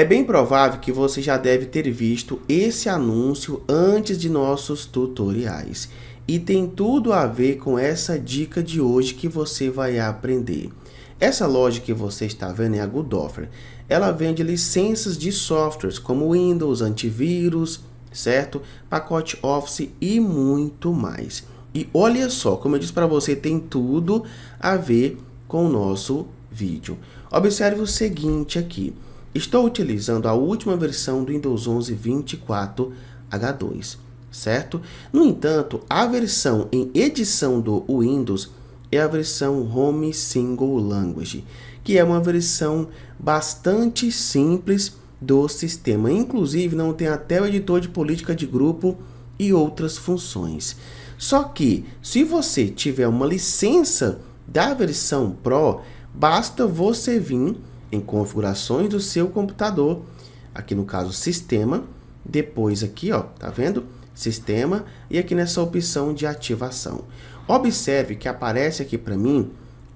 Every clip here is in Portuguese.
É bem provável que você já deve ter visto esse anúncio antes de nossos tutoriais e tem tudo a ver com essa dica de hoje que você vai aprender. Essa loja que você está vendo é a Goodoffer. Ela vende licenças de softwares como Windows, antivírus, certo? Pacote Office e muito mais. E olha só, como eu disse para você, tem tudo a ver com o nosso vídeo. Observe o seguinte aqui. Estou utilizando a última versão do Windows 11 24 H2, certo? No entanto, a versão em edição do Windows é a versão Home Single Language, que é uma versão bastante simples do sistema. Inclusive, não tem até o editor de política de grupo e outras funções. Só que, se você tiver uma licença da versão Pro, basta você vir em configurações do seu computador, aqui no caso sistema, depois aqui, ó, tá vendo? Sistema e aqui nessa opção de ativação. Observe que aparece aqui para mim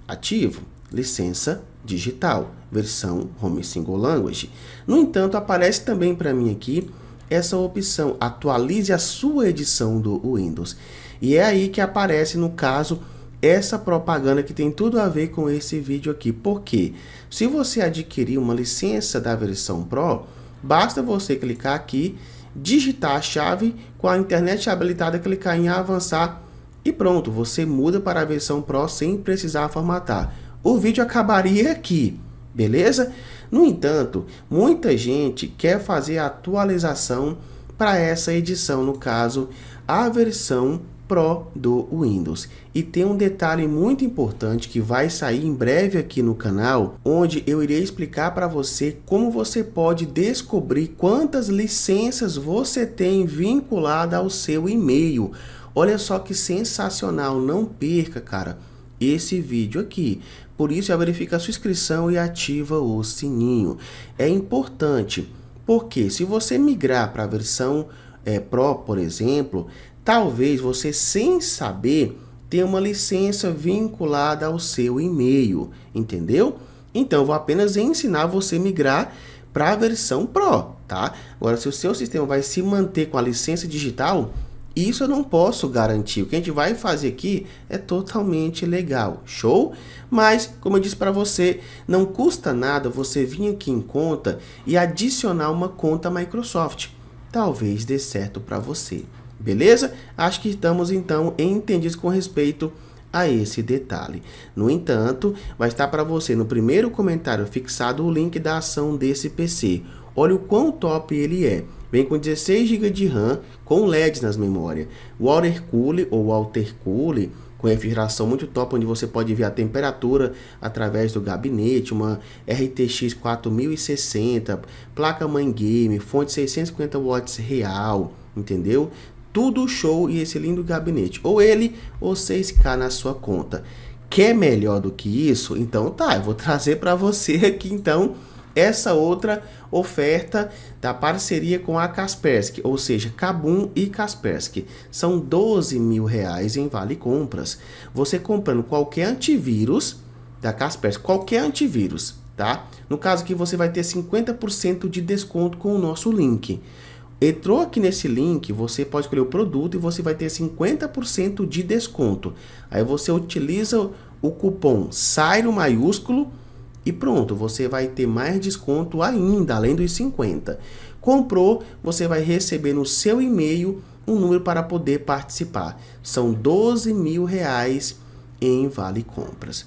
ativo, licença digital, versão Home Single Language. No entanto, aparece também para mim aqui essa opção atualize a sua edição do Windows. E é aí que aparece no caso essa propaganda que tem tudo a ver com esse vídeo aqui. Porque se você adquirir uma licença da versão Pro, basta você clicar aqui, digitar a chave com a internet habilitada, clicar em avançar e pronto, você muda para a versão Pro sem precisar formatar. O vídeo acabaria aqui, beleza? No entanto, muita gente quer fazer a atualização para essa edição, no caso, a versão Pro do Windows. E tem um detalhe muito importante que vai sair em breve aqui no canal, onde eu irei explicar para você como você pode descobrir quantas licenças você tem vinculada ao seu e-mail. Olha só que sensacional, não perca, cara, esse vídeo aqui. Por isso, já verifica a sua inscrição e ativa o sininho. É importante, porque se você migrar para a versão é, Pro, por exemplo, Talvez você, sem saber, tenha uma licença vinculada ao seu e-mail, entendeu? Então, vou apenas ensinar você a migrar para a versão Pro, tá? Agora, se o seu sistema vai se manter com a licença digital, isso eu não posso garantir. O que a gente vai fazer aqui é totalmente legal, show? Mas, como eu disse para você, não custa nada você vir aqui em conta e adicionar uma conta Microsoft. Talvez dê certo para você. Beleza? Acho que estamos então entendidos com respeito a esse detalhe. No entanto, vai estar para você no primeiro comentário fixado o link da ação desse PC. Olha o quão top ele é. Vem com 16 GB de RAM com LEDs nas memórias. Water Cooler ou Water Cooler com refrigeração muito top, onde você pode ver a temperatura através do gabinete, uma RTX 4060, placa mãe game, fonte 650 watts real, entendeu? tudo show e esse lindo gabinete. Ou ele ou 6K na sua conta. Quer melhor do que isso? Então tá, eu vou trazer para você aqui então essa outra oferta da parceria com a Kaspersky, ou seja, Kabum e Kaspersky. São 12 mil reais em vale compras. Você comprando qualquer antivírus da Kaspersky, qualquer antivírus, tá? No caso aqui você vai ter 50% de desconto com o nosso link. Entrou aqui nesse link, você pode escolher o produto e você vai ter 50% de desconto. Aí você utiliza o cupom SAIRO maiúsculo e pronto, você vai ter mais desconto ainda, além dos 50. Comprou, você vai receber no seu e-mail um número para poder participar. São 12 mil reais em Vale Compras.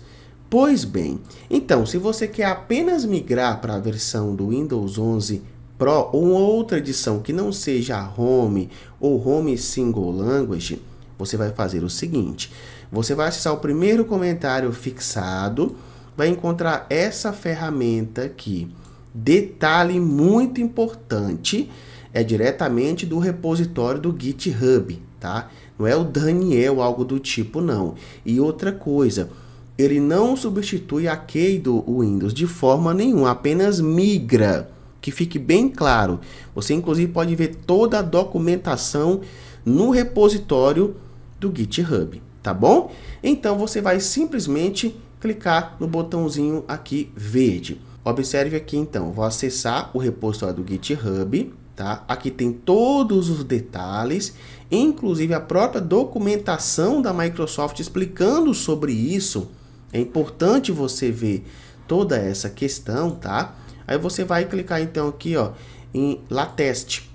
Pois bem, então se você quer apenas migrar para a versão do Windows 11 Pro ou outra edição que não seja Home ou Home Single Language, você vai fazer o seguinte: você vai acessar o primeiro comentário fixado, vai encontrar essa ferramenta aqui. Detalhe muito importante é diretamente do repositório do GitHub, tá? Não é o Daniel algo do tipo não. E outra coisa, ele não substitui a key do Windows de forma nenhuma, apenas migra que fique bem claro. Você inclusive pode ver toda a documentação no repositório do GitHub, tá bom? Então você vai simplesmente clicar no botãozinho aqui verde. Observe aqui então, vou acessar o repositório do GitHub, tá? Aqui tem todos os detalhes, inclusive a própria documentação da Microsoft explicando sobre isso. É importante você ver toda essa questão, tá? Aí você vai clicar então aqui, ó, em Lateste.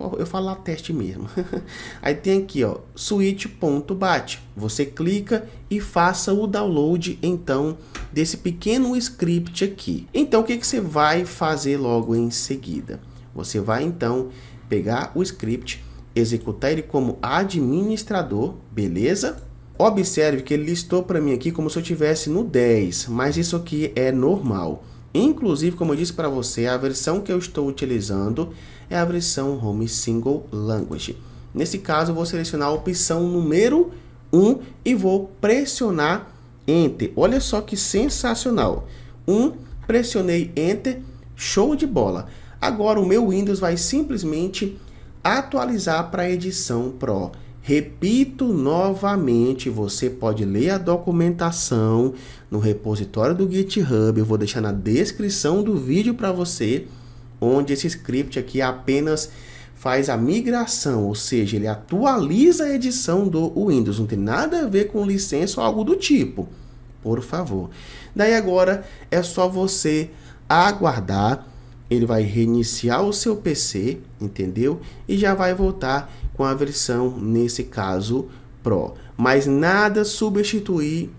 Eu, eu falo Lateste mesmo. Aí tem aqui, ó, switch.bat. Você clica e faça o download então desse pequeno script aqui. Então o que que você vai fazer logo em seguida? Você vai então pegar o script, executar ele como administrador, beleza? Observe que ele listou para mim aqui como se eu tivesse no 10, mas isso aqui é normal. Inclusive, como eu disse para você, a versão que eu estou utilizando é a versão Home Single Language. Nesse caso, vou selecionar a opção número 1 e vou pressionar Enter. Olha só que sensacional. 1, pressionei Enter, show de bola. Agora o meu Windows vai simplesmente atualizar para a edição Pro. Repito novamente, você pode ler a documentação no repositório do GitHub. Eu vou deixar na descrição do vídeo para você, onde esse script aqui apenas faz a migração, ou seja, ele atualiza a edição do Windows. Não tem nada a ver com licença ou algo do tipo. Por favor. Daí agora é só você aguardar ele vai reiniciar o seu PC, entendeu? E já vai voltar com a versão, nesse caso, Pro. Mas nada substituir,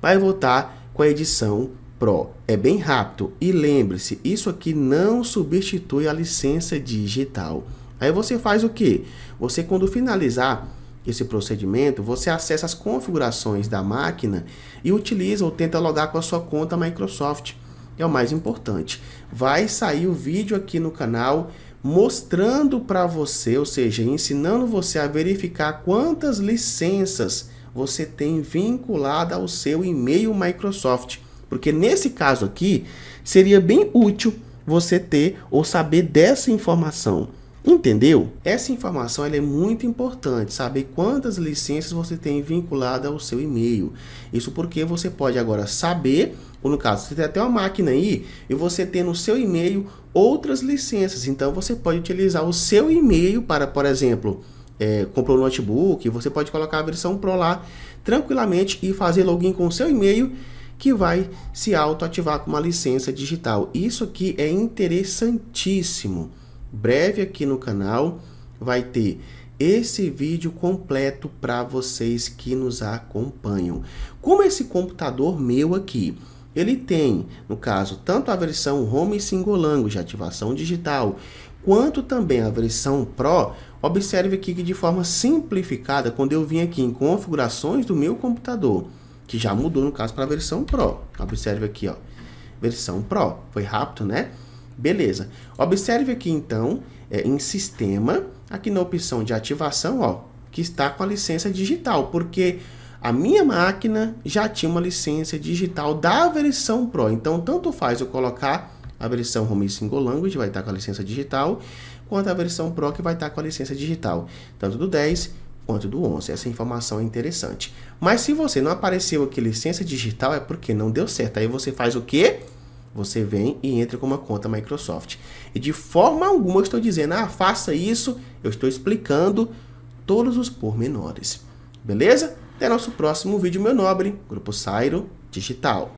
vai voltar com a edição Pro. É bem rápido e lembre-se, isso aqui não substitui a licença digital. Aí você faz o que? Você quando finalizar esse procedimento, você acessa as configurações da máquina e utiliza ou tenta logar com a sua conta Microsoft é o mais importante. Vai sair o vídeo aqui no canal mostrando para você, ou seja, ensinando você a verificar quantas licenças você tem vinculada ao seu e-mail Microsoft. Porque nesse caso aqui, seria bem útil você ter ou saber dessa informação. Entendeu? Essa informação é muito importante, saber quantas licenças você tem vinculada ao seu e-mail. Isso porque você pode agora saber, ou no caso, você tem até uma máquina aí e você tem no seu e-mail outras licenças. Então você pode utilizar o seu e-mail para, por exemplo, é, eh, comprou um notebook, você pode colocar a versão Pro lá tranquilamente e fazer login com o seu e-mail que vai se autoativar com uma licença digital. Isso aqui é interessantíssimo breve aqui no canal vai ter esse vídeo completo para vocês que nos acompanham. Como esse computador meu aqui, ele tem, no caso, tanto a versão Home Single Language, ativação digital, quanto também a versão Pro, observe aqui que de forma simplificada, quando eu vim aqui em configurações do meu computador, que já mudou no caso para a versão Pro, observe aqui, ó, versão Pro, foi rápido, né? Beleza. Observe aqui então, é, em sistema, aqui na opção de ativação, ó, que está com a licença digital, porque a minha máquina já tinha uma licença digital da versão Pro. Então, tanto faz eu colocar a versão Home Single Language, vai estar com a licença digital, quanto a versão Pro, que vai estar com a licença digital. Tanto do 10 quanto do 11. Essa informação é interessante. Mas se você não apareceu aqui licença digital, é porque não deu certo. Aí você faz o quê? Você vem e entra com uma conta Microsoft. E de forma alguma estou dizendo, ah, faça isso. Eu estou explicando todos os pormenores. Beleza? Até nosso próximo vídeo, meu nobre. Grupo Sairo Digital.